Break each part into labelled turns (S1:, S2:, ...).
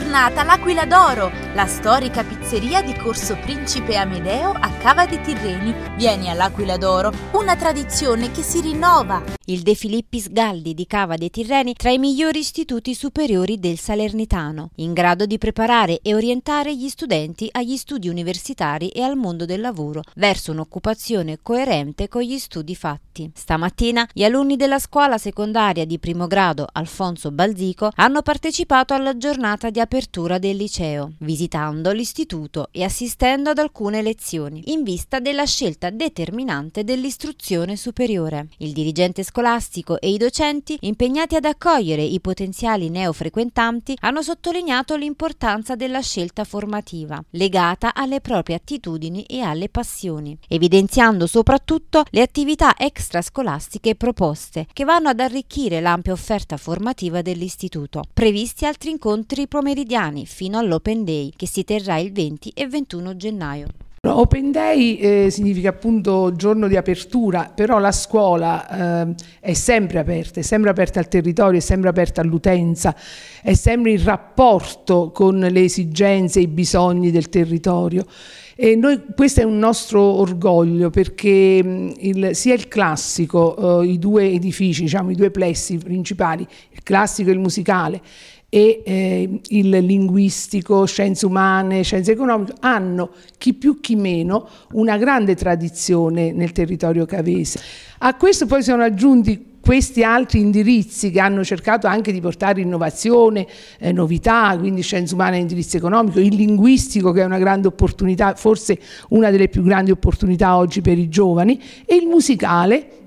S1: tornata l'Aquila d'Oro, la storica pizzeria di Corso Principe Amedeo a Cava dei Tirreni. Vieni all'Aquila d'Oro, una tradizione che si rinnova. Il De Filippi Sgaldi di Cava dei Tirreni tra i migliori istituti superiori del Salernitano, in grado di preparare e orientare gli studenti agli studi universitari e al mondo del lavoro, verso un'occupazione coerente con gli studi fatti. Stamattina gli alunni della scuola secondaria di primo grado Alfonso Balzico hanno partecipato alla giornata di apertura all'apertura del liceo, visitando l'istituto e assistendo ad alcune lezioni, in vista della scelta determinante dell'istruzione superiore. Il dirigente scolastico e i docenti, impegnati ad accogliere i potenziali neofrequentanti, hanno sottolineato l'importanza della scelta formativa, legata alle proprie attitudini e alle passioni, evidenziando soprattutto le attività extrascolastiche proposte, che vanno ad arricchire l'ampia offerta formativa dell'istituto. Previsti altri incontri pomeridiani meridiani fino all'Open Day che si terrà il 20 e 21 gennaio.
S2: open Day eh, significa appunto giorno di apertura, però la scuola eh, è sempre aperta, è sempre aperta al territorio, è sempre aperta all'utenza, è sempre in rapporto con le esigenze e i bisogni del territorio. E noi, questo è un nostro orgoglio perché mm, il, sia il classico, eh, i due edifici, diciamo, i due plessi principali, il classico e il musicale, e eh, il linguistico, scienze umane, scienze economiche, hanno chi più chi meno una grande tradizione nel territorio cavese. A questo poi sono aggiunti questi altri indirizzi che hanno cercato anche di portare innovazione, eh, novità, quindi scienze umane e indirizzo economico, il linguistico che è una grande opportunità, forse una delle più grandi opportunità oggi per i giovani, e il musicale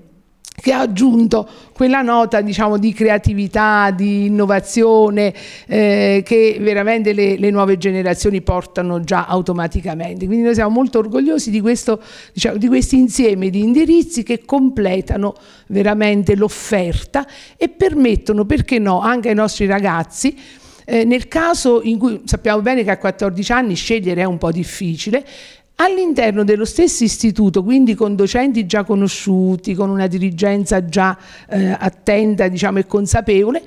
S2: che ha aggiunto quella nota diciamo, di creatività, di innovazione eh, che veramente le, le, nuove generazioni portano già automaticamente. Quindi noi siamo molto orgogliosi di questo, diciamo, di questi insieme di indirizzi che completano veramente l'offerta e permettono, perché no, anche ai nostri ragazzi eh, nel caso in cui sappiamo bene che a 14 anni scegliere è un po' difficile, All'interno dello stesso istituto, quindi con docenti già conosciuti, con una dirigenza già eh, attenta diciamo, e consapevole,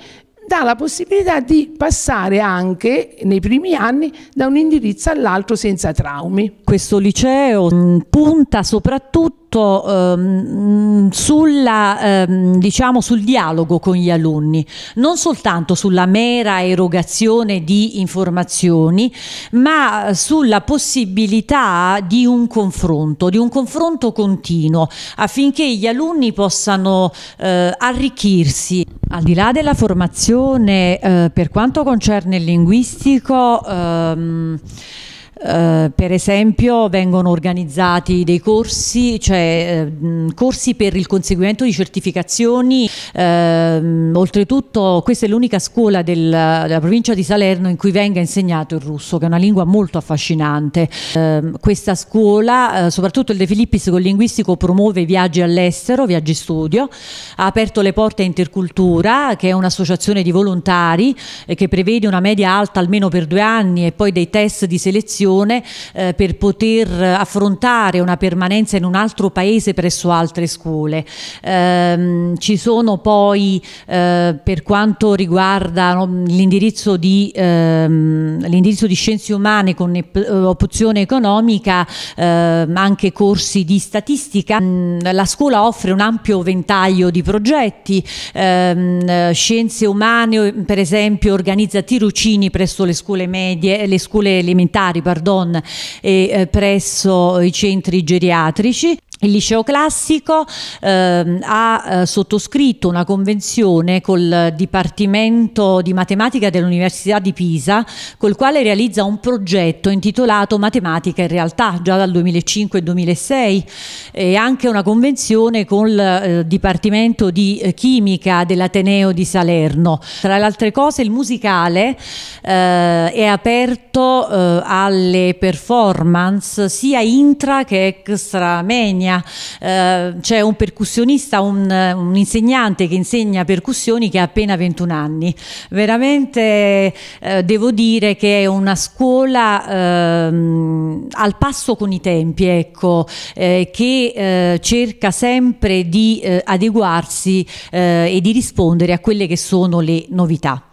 S2: dà la possibilità di passare anche nei primi anni da un indirizzo all'altro senza traumi. Questo liceo mm, punta soprattutto tutto ehm, sulla, ehm,
S3: diciamo, sul dialogo con gli alunni, non soltanto sulla mera erogazione di informazioni, ma sulla possibilità di un confronto, di un confronto continuo affinché gli alunni possano eh, arricchirsi. Al di là della formazione, eh, per quanto concerne il linguistico, ehm, eh, per esempio vengono organizzati dei corsi, cioè eh, corsi per il conseguimento di certificazioni, eh, oltretutto questa è l'unica scuola del, della provincia di Salerno in cui venga insegnato il russo, che è una lingua molto affascinante. Ehm, questa scuola, eh, soprattutto il De Filippis con linguistico, promuove viaggi all'estero, viaggi studio, ha aperto le porte a Intercultura, che è un'associazione di volontari eh, che prevede una media alta almeno per due anni e poi dei test di selezione formazione eh, per poter affrontare una permanenza in un altro paese presso altre scuole. Ehm, ci sono poi eh, per quanto riguarda no, l'indirizzo di, ehm, di, scienze umane con eh, opzione economica ehm, anche corsi di statistica. Mm, la scuola offre un ampio ventaglio di progetti, ehm, scienze umane per esempio organizza tirocini presso le scuole medie, le scuole elementari, pardon, e eh, presso i centri geriatrici il liceo classico eh, ha eh, sottoscritto una convenzione col Dipartimento di Matematica dell'Università di Pisa, col quale realizza un progetto intitolato Matematica in realtà, già dal 2005-2006, e anche una convenzione col eh, Dipartimento di eh, Chimica dell'Ateneo di Salerno. Tra le altre cose il musicale eh, è aperto eh, alle performance sia intra che extra menia insegna, eh, c'è un percussionista, un, un, insegnante che insegna percussioni che ha appena 21 anni. Veramente eh, devo dire che è una scuola ehm, al passo con i tempi, ecco, eh, che cerca sempre di adeguarsi e di rispondere a quelle che sono le novità.